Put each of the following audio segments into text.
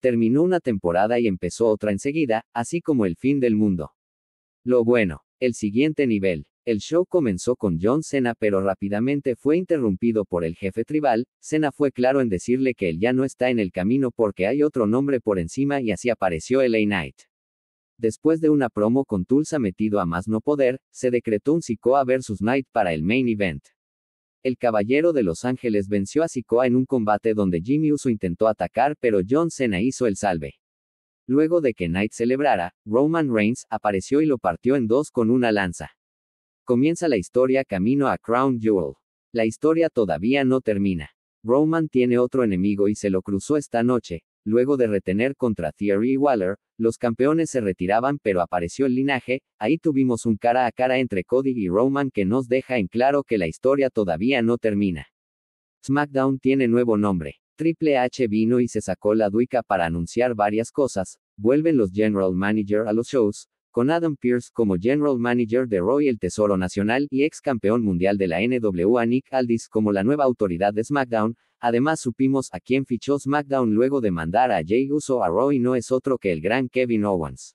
Terminó una temporada y empezó otra enseguida, así como el fin del mundo. Lo bueno, el siguiente nivel. El show comenzó con John Cena pero rápidamente fue interrumpido por el jefe tribal, Cena fue claro en decirle que él ya no está en el camino porque hay otro nombre por encima y así apareció LA Knight. Después de una promo con Tulsa metido a más no poder, se decretó un Sikoa versus Knight para el main event. El Caballero de Los Ángeles venció a Sikoa en un combate donde Jimmy Uso intentó atacar pero John Cena hizo el salve. Luego de que Knight celebrara, Roman Reigns apareció y lo partió en dos con una lanza. Comienza la historia camino a Crown Jewel. La historia todavía no termina. Roman tiene otro enemigo y se lo cruzó esta noche, Luego de retener contra Thierry Waller, los campeones se retiraban pero apareció el linaje, ahí tuvimos un cara a cara entre Cody y Roman que nos deja en claro que la historia todavía no termina. SmackDown tiene nuevo nombre. Triple H vino y se sacó la duica para anunciar varias cosas, vuelven los general manager a los shows, con Adam Pierce como General Manager de Royal Tesoro Nacional y ex campeón mundial de la NWA Nick Aldis como la nueva autoridad de SmackDown, además supimos a quién fichó SmackDown luego de mandar a Jay Uso a Roy no es otro que el gran Kevin Owens.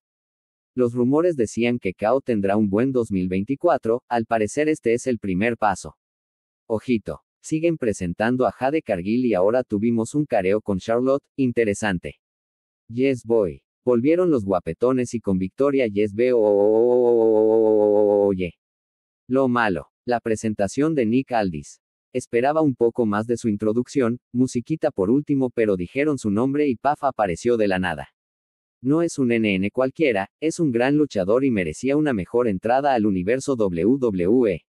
Los rumores decían que KO tendrá un buen 2024, al parecer este es el primer paso. Ojito, siguen presentando a Jade Cargill y ahora tuvimos un careo con Charlotte, interesante. Yes boy. Volvieron los guapetones y con victoria Yes Oye. Lo malo. La presentación de Nick Aldis. Esperaba un poco más de su introducción, musiquita por último, pero dijeron su nombre y Paf apareció de la nada. No es un NN cualquiera, es un gran luchador y merecía una mejor entrada al universo WWE.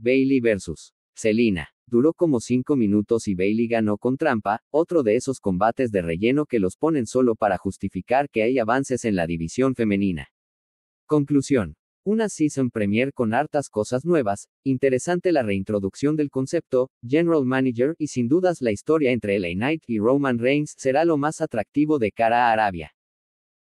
Bailey vs. Selina. Duró como 5 minutos y Bailey ganó con trampa, otro de esos combates de relleno que los ponen solo para justificar que hay avances en la división femenina. Conclusión. Una season premier con hartas cosas nuevas, interesante la reintroducción del concepto, General Manager y sin dudas la historia entre LA Knight y Roman Reigns será lo más atractivo de cara a Arabia.